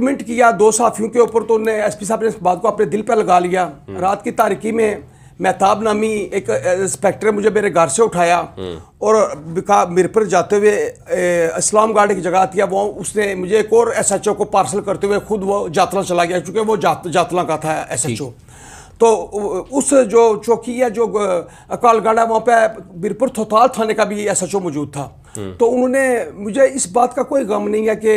Comment किया दो साथियों के ऊपर तो उन्हें एसपी साहब ने इस बात को अपने दिल पर लगा लिया हम्म। रात की तारीखी में मेहताब नामी एक इंस्पेक्टर मुझे मेरे घर से उठाया हम्म। और मेरे पर जाते हुए इस्लाम गार्ड की जगह दिया वो उसने मुझे एक और एस एच ओ को पार्सल करते हुए खुद वो जातला चला गया चूँकि वो जात, जातला का था एस एच ओ तो उस जो चौकी है जो अकालगढ़ है वहाँ पर बीरपुर थोताल थाने का भी एस एच ओ मौजूद था हम्म। तो उन्होंने मुझे इस बात का कोई गम नहीं है कि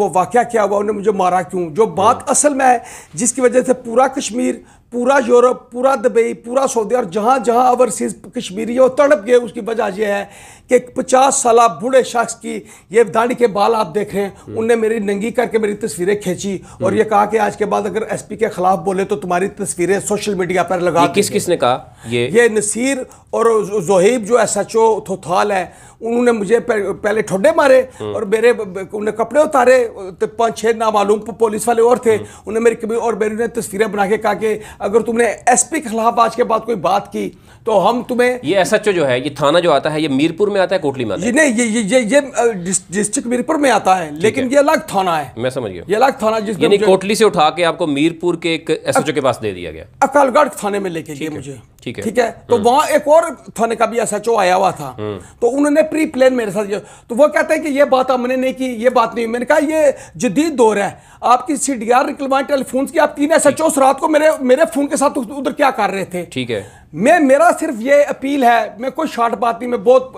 वो वाक़ क्या हुआ उन्होंने मुझे मारा क्यों जो बात हाँ। असल में है जिसकी वजह से पूरा कश्मीर पूरा यूरोप पूरा दुबई पूरा सऊदी और जहाँ जहाँ ओवरसीज़ कश्मीरी और तड़प गए उसकी वजह यह है कि पचास साल बूढ़े शख्स की ये दाढ़ी के बाल आप देख रहे हैं हम्म। उनने मेरी नंगी करके मेरी तस्वीरें खींची और हम्म। ये कहा कि आज के बाद अगर एसपी के खिलाफ बोले तो तुम्हारी तस्वीरें सोशल मीडिया पर लगा किस किसने कहा ये ये नसीर और जोहेब जो एस एच ओ थोथाल है उन्होंने मुझे पहले ठोडे मारे हम्म। और मेरे उन्हें कपड़े उतारे तो पाँच छः नामालूम पुलिस वाले और थे उन्हें मेरी और मेरी तस्वीरें बना के कहा कि अगर तुमने एसपी के खिलाफ आज के बाद कोई बात की तो हम तुम्हें ये एसएचओ जो है ये थाना जो आता है ये मीरपुर में आता है कोटली में नहीं ये ये ये, ये डिस्ट्रिक्ट मीरपुर में आता है लेकिन ये अलग थाना है मैं समझ गया ये अलग थाना जिस कोटली से उठा के आपको मीरपुर के एक एसएचओ के पास दे दिया गया अकालगढ़ थाने में लेके गए मुझे ठीक है ठीक है तो हम्म। वहां एक और थाने का भी एस एच ओ आया हुआ था हम्म। तो उन्होंने प्री प्लान मेरे साथ तो वो कहते हैं कि ये बात हमने नहीं की ये बात नहीं मैंने कहा ये जदीद दौर है आपकी सी डी आर रिक्लमाइट टेलीफोन की आप तीन एस एच ओ रात को मेरे मेरे फोन के साथ उधर क्या कर रहे थे ठीक है मैं मेरा सिर्फ ये अपील है मैं कोई शॉर्ट बात नहीं मैं बहुत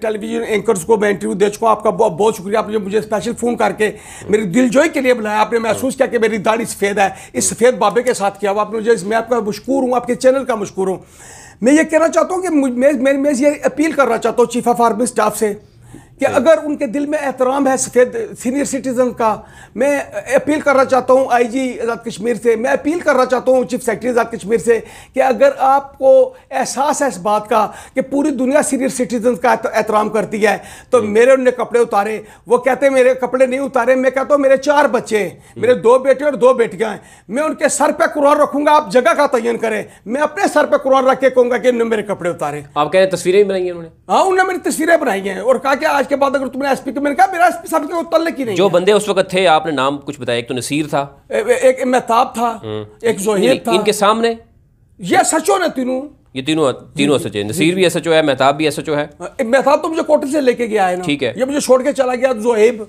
टेलीविजन एंकर्स को मैं इंटरव्यू दे चुका आपका बहुत बहुत शुक्रिया आपने मुझे स्पेशल फ़ोन करके मेरी दिलजोई के लिए बुलाया आपने महसूस किया कि मेरी दाढ़ी सफ़ेद है इस सफ़ेद बाबे के साथ किया हुआ आपने मुझे मैं आपका मशकूर हूँ आपके चैनल का मशकूर हूँ मैं ये कहना चाहता हूँ कि मैं मैं ये अपील करना चाहता हूँ चीफ ऑफ आर्मी स्टाफ से कि अगर उनके दिल में एहतराम है सफ़ेद सीनियर सिटीज़न का मैं अपील करना चाहता हूँ आई जी आज़ाद कश्मीर से मैं अपील करना चाहता हूँ चीफ सेक्रेटरी आज़ाद कश्मीर से कि अगर आपको एहसास है इस बात का कि पूरी दुनिया सीनियर सिटीज़न का एहतराम करती है तो मेरे उनने कपड़े उतारे वो कहते हैं मेरे कपड़े नहीं उतारे मैं कहता हूँ मेरे चार बच्चे हैं मेरे दो बेटे और दो बेटियाँ हैं मैं उनके सर पर कुरान रखूँगा आप जगह का तयन करें मैं अपने सर पर कुरान रख के कहूँगा कि उन्होंने मेरे कपड़े उतारे आप कह रहे तस्वीरें बनाई हैं उन्होंने हाँ उन्होंने मेरी तस्वीरें बनाई हैं और कहा कि आज आज के बाद अगर तुमने एसपी को तो मैंने कहा मेरा एसपी साहब कोई तल्लक की नहीं जो बंदे उस वक्त थे आपने नाम कुछ बताया एक तो नसीर था ए, एक मेहताब था हम्म। एक जोहेब था इनके सामने ये सचो ने तीनों ये तीनों तीनों सच है नसीर भी एस है मेहताब भी एस है हाँ, मेहताब तो मुझे कोटे से लेके गया है ना ठीक है ये मुझे छोड़ के चला गया जोहेब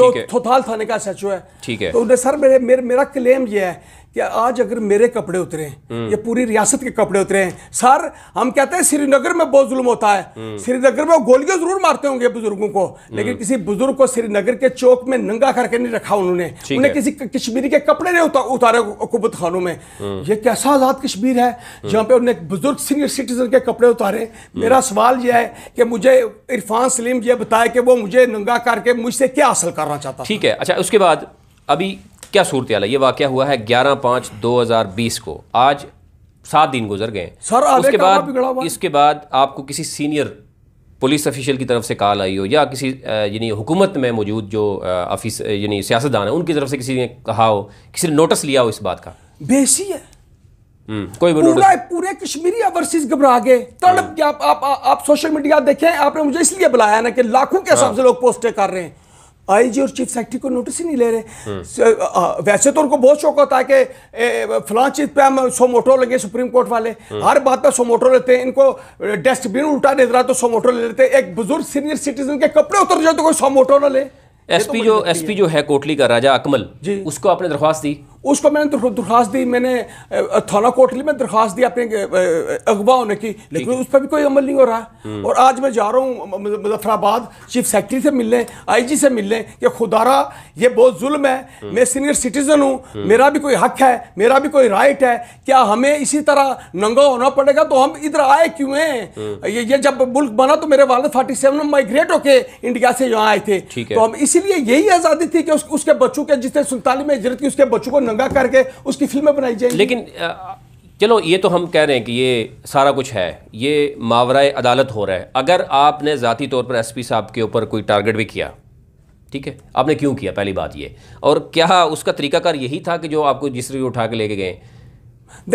जो थोथाल थाने का एस है ठीक है तो सर मेरे मेरा क्लेम ये है कि आज अगर मेरे कपड़े उतरे ये पूरी रियासत के कपड़े उतरे हैं सर हम कहते हैं श्रीनगर में बहुत जुल्म होता है श्रीनगर में गोलियां जरूर मारते होंगे बुजुर्गों को लेकिन किसी बुजुर्ग को श्रीनगर के चौक में नंगा करके नहीं रखा उन्होंने उन्हें किसी कश्मीरी के कपड़े नहीं उता, उतारे हुकूमत खानों में यह कैसा आज़ाद कश्मीर है जहाँ पे उन्हें बुजुर्ग सीनियर सिटीजन के कपड़े उतारे मेरा सवाल यह है कि मुझे इरफान सलीम यह बताया कि वो मुझे नंगा करके मुझसे क्या हासिल करना चाहता ठीक है अच्छा उसके बाद अभी क्या सूरत आला ये वाक्य हुआ है ग्यारह पाँच दो हज़ार बीस को आज सात दिन गुजर गए सर उसके बाद इसके बाद आपको किसी सीनियर पुलिस ऑफिशियल की तरफ से कॉल आई हो या किसी यानी हुकूमत में मौजूद जो ऑफिस यानी सियासतदान है उनकी तरफ से किसी ने कहा हो किसी ने नोटिस लिया हो इस बात का बेसी है हम्म, कोई पूरा पूरे कश्मीरी वर्सेस घबरा गए तड़प आप, हम्म। आप, आप, आप सोशल मीडिया देखें आपने मुझे इसलिए बुलाया ना कि लाखों के हाँ। हिसाब से लोग पोस्टें कर रहे हैं जी और चीफ सेक्रेटरी को नोटिस ही नहीं ले रहे हम्म। वैसे तो उनको बहुत शौक होता है कि फलां चीज़ पे हम सोमोटो लेंगे सुप्रीम कोर्ट वाले हम्म। हर बात पे सोमोटो लेते हैं इनको डस्टबिन उल्टा दे रहा तो सोमोटो ले लेते हैं एक बुजुर्ग सीनियर सिटीजन के कपड़े उतर जाए तो कोई सोमोटो ना ले एसपी तो जो एसपी जो है कोटली का राजा अकमल जी उसको आपने दरख्वास्त दी उसको मैंने दरख्वास्त दी मैंने थाना कोटली में दरख्वास्त दी अपने अगवा होने की लेकिन उस पर भी कोई अमल नहीं हो रहा हम्म। और आज मैं जा रहा हूँ मुजफ्फराबाद चीफ सेक्रेटरी से मिलने आईजी से मिलने कि खुदारा ये बहुत जुल्म है हम्म। मैं सीनियर सिटीजन हूँ हम्म। मेरा भी कोई हक है मेरा भी कोई राइट है क्या हमें इसी तरह नंगा होना पड़ेगा तो हम इधर आए क्यों हैं ये, ये जब मुल्क बना तो मेरे वाले फोर्टी सेवन माइग्रेट होके इंडिया से यहाँ आए थे तो हम इसीलिए यही आज़ादी थी कि उसके बच्चों के जिसने सुल्तानी में हजरत की उसके बच्चों को नंगा करके उसकी फिल्में बनाई जाएंगी लेकिन चलो ये तो हम कह रहे हैं कि ये सारा कुछ है ये मावरा अदालत हो रहा है अगर आपने ज़ाती तौर पर एसपी साहब के ऊपर कोई टारगेट भी किया ठीक है आपने क्यों किया पहली बात ये और क्या उसका तरीकाकार यही था कि जो आपको जिस उठा के लेके गए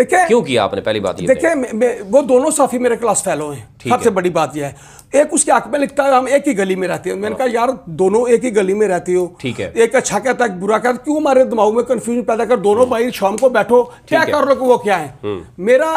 देखे क्यों किया आपने पहली बात देखे वो दोनों साफी मेरे क्लास फैलो हैं सबसे बड़ी बात यह है एक उसके आंख में लिखता है हम एक ही गली में रहते हैं मैंने हाँ। कहा यार दोनों एक ही गली में रहते हो ठीक है एक अच्छा कहता है बुरा कहता क्यों हमारे दिमाग में कंफ्यूजन पैदा कर दोनों हम्म। भाई शाम को बैठो क्या कर लो वो क्या है हम्म। मेरा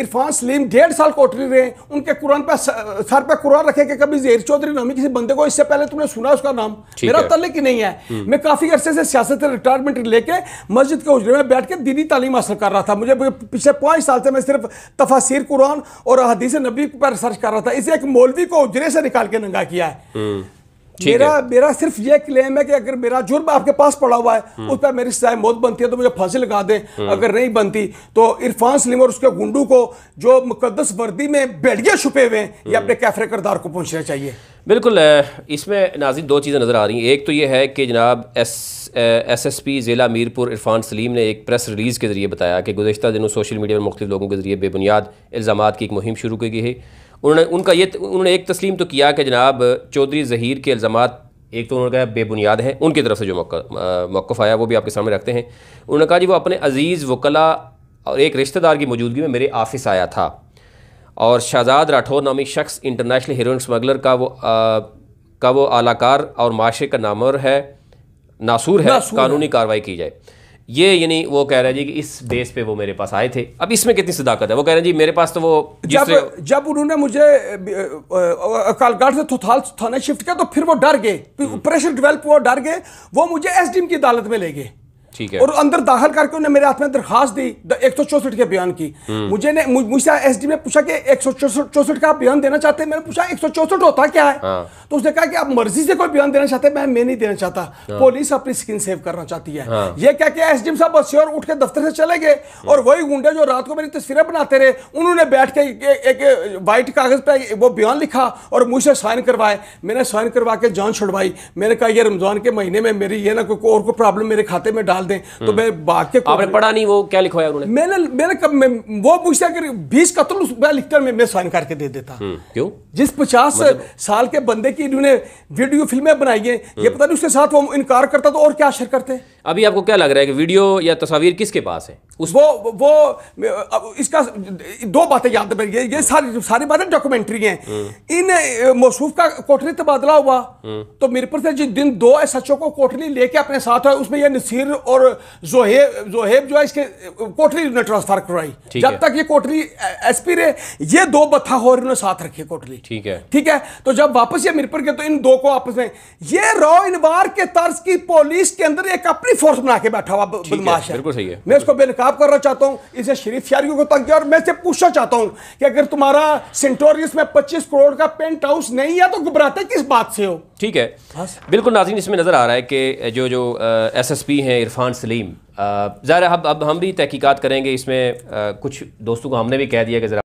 इरफान सलीम डेढ़ साल कोटरी रहे उनके कुरान पे सर पे कुरान रखे के कभी जेर चौधरी नामी किसी बंदे को इससे पहले तुमने सुना उसका नाम मेरा तल्लक ही नहीं है हम्म। मैं काफी अरसे से सियासत रिटायरमेंट लेके मस्जिद के उजरे में बैठ के दीदी तालीम हासिल कर रहा था मुझे पिछले पांच साल से मैं सिर्फ तफासिर कुरान और हदीस नबी पर सर्च कर रहा था इसे एक मौलवी को उजरे से निकाल के नंगा किया है हम्म, मेरा है। मेरा सिर्फ ये क्लेम है कि अगर मेरा जुर्म आपके पास पड़ा हुआ है हम्म। उस पर मेरी सजाए मौत बनती है तो मुझे फांसी लगा दें हम्म। अगर नहीं बनती तो इरफान सलीम और उसके गुंडू को जो मुकदस वर्दी में बैठिए छुपे हुए हैं ये अपने कैफरे करदार को पहुंचना चाहिए बिल्कुल इसमें नाजिन दो चीज़ें नज़र आ रही हैं एक तो ये है कि जनाब एस एस एस पी ज़िला मीरपुर इरफान सलीम ने एक प्रेस रिलीज़ के ज़रिए बताया कि गुजशत दिनों सोशल मीडिया पर मुख्तु लोगों के ज़रिए बेबुनियाद इल्ज़ाम की एक मुहिम शुरू की गई है उन्होंने उनका ये उन्होंने एक तस्लीम तो किया कि जनाब चौधरी जहीर के इल्ज़ाम एक तो उन्होंने कहा बेबुनियाद है उनकी तरफ से जो मौक़ आया वो भी आपके सामने रखते हैं उन्होंने कहा जी वो अपने अज़ीज़ वकला और एक रिश्तेदार की मौजूदगी में मेरे ऑफिस आया था और शहजाद राठौर नामी शख्स इंटरनेशनल हीरोइन स्मगलर का वो आ, का वो आलाकार और माशे का नामर है नासूर है नासूर कानूनी कार्रवाई की जाए ये यानी वो कह रहे हैं जी कि इस बेस पे वो मेरे पास आए थे अब इसमें कितनी सदाकत है वो कह रहे हैं जी मेरे पास तो वो जब जब उन्होंने मुझे अकालगढ़ से थोथाल थाना शिफ्ट किया तो फिर वो डर गए प्रेशर हम्म। डेवलप हुआ डर गए वो मुझे एसडीएम की अदालत में ले गए ठीक है और अंदर दाखिल करके उन्हें मेरे हाथ में दरखास्त दी एक सौ चौसठ के बयान की हम्म। मुझे ने मुझसे एस डी ने पूछा कि एक सौ चौसठ का बयान देना चाहते हैं मैंने पूछा एक सौ चौसठ होता क्या है हाँ। तो उसने कहा कि आप मर्जी से कोई बयान देना चाहते हैं मैं मैं नहीं देना चाहता हाँ। पुलिस अपनी स्किन सेव करना चाहती है हाँ। ये क्या किया एस साहब बस और उठ के दफ्तर से चले गए हाँ। और वही गुंडे जो रात को मेरी तस्वीरें बनाते रहे उन्होंने बैठ के एक वाइट कागज पर वो बयान लिखा और मुझसे साइन करवाए मैंने साइन करवा के जान छुड़वाई मैंने कहा यह रमजान के महीने में मेरी ये ना कोई और कोई प्रॉब्लम मेरे खाते में डाल दें तो हम्म। मैं वाक्य आपने पढ़ा नहीं वो क्या लिखवाया उन्होंने मैंने मैंने कब मैं, वो पूछता कि बीस कतल रुपया तो लिखकर मैं, मैं साइन करके दे देता हम्म, क्यों जिस पचास मतलब? साल के बंदे की इन्होंने वीडियो फिल्में बनाई है ये हम्म। पता नहीं उसके साथ वो इनकार करता तो और क्या असर करते अभी आपको क्या लग रहा है कि वीडियो या तस्वीर किसके पास है उस वो वो इसका दो बातें याद रखिए ये सारी सारी बातें डॉक्यूमेंट्री हैं इन मौसूफ का कोठरी तबादला हुआ तो मीरपुर से जिस दिन दो एस एच ओ को कोठरी लेके अपने साथ है उसमें यह नसीर और और जोहेब जोहेब जो है इसके कोटली ने ट्रांसफर करवाई जब तक ये कोटली एसपी रहे ये दो हो ने साथ रखे कोटली ठीक है ठीक है तो जब वापस ये मिरपुर के तो इन दो को आपस में ये रो इनवार के तर्ज की पुलिस के अंदर एक अपनी फोर्स बना के बैठा हुआ बदमाश है, है।, है मैं इसको बेनकाब करना चाहता हूँ इसे शरीफ शारियों को तंग किया और मैं इसे पूछना चाहता हूँ कि अगर तुम्हारा सेंटोरियस में पच्चीस करोड़ का पेंट हाउस नहीं है तो घबराते किस बात से हो ठीक है बिल्कुल नाजिन इसमें नज़र आ रहा है कि जो जो एस एस पी हैं इरफान सलीम ज़ाहिर अब अब हम भी तहकीकात करेंगे इसमें आ, कुछ दोस्तों को हमने भी कह दिया कि ज़रा